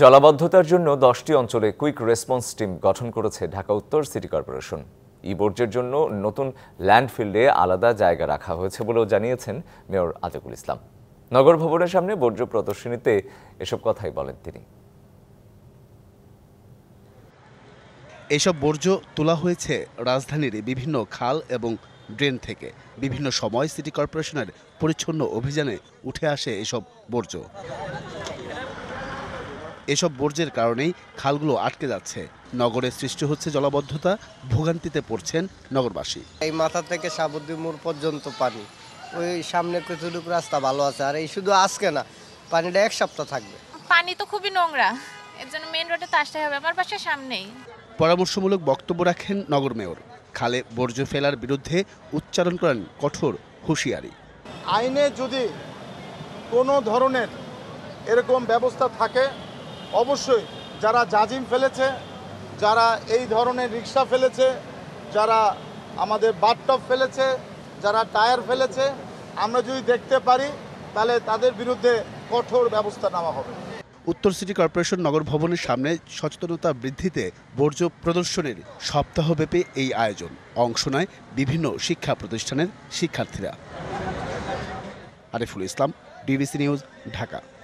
জলাবদ্ধতার জন্য দশটি অঞ্চলে কুইক রেসপন্স টিম গঠন করেছে ঢাকা উত্তর সিটি কর্পোরেশন ই বর্জ্যের জন্য নতুন ল্যান্ডফিল্ডে আলাদা জায়গা রাখা হয়েছে বলেও জানিয়েছেন মেয়র আতিকুল ইসলাম নগর ভবনের সামনে বর্জ্য প্রদর্শনীতে এসব কথাই বলেন তিনি এসব বর্জ্য তোলা হয়েছে রাজধানীর বিভিন্ন খাল এবং ড্রেন থেকে বিভিন্ন সময় সিটি কর্পোরেশনের পরিচ্ছন্ন অভিযানে উঠে আসে এসব বর্জ্য এসব বর্জ্যের কারণেই খালগুলো আটকে যাচ্ছে নগরে সৃষ্টি হচ্ছে জলাবদ্ধতা ভোগান্তিতে পড়ছেন নগরবাসী এই মাথা থেকে সাবুদ্দি মোড় পর্যন্ত পানি ওই সামনে কচুরুপ রাস্তা ভালো আছে আর এই শুধু আজকে না পানিটা এক সপ্তাহ থাকবে পানি তো খুবই নোংরা এর জন্য মেন রোডে তো আসতে হবে আমার বাসার সামনেই পরামর্শমূলক বক্তব্য রাখেন নগর মেয়র খালে বর্জ্য ফেলার বিরুদ্ধে উচ্চারণ করেন কঠোর হুঁশিয়ারি আইনে যদি কোনো ধরনের এরকম ব্যবস্থা থাকে অবশ্যই যারা জাজিম ফেলেছে যারা এই ধরনের রিক্সা ফেলেছে যারা আমাদের বাথটপ ফেলেছে যারা টায়ার ফেলেছে আমরা যদি দেখতে পারি তাহলে তাদের বিরুদ্ধে কঠোর ব্যবস্থা নেওয়া হবে উত্তর সিটি কর্পোরেশন নগর ভবনের সামনে সচেতনতা বৃদ্ধিতে বর্জ্য প্রদর্শনের সপ্তাহব্যাপী এই আয়োজন অংশ নেয় বিভিন্ন শিক্ষা প্রতিষ্ঠানের শিক্ষার্থীরা আরিফুল ইসলাম ডিবিসি নিউজ ঢাকা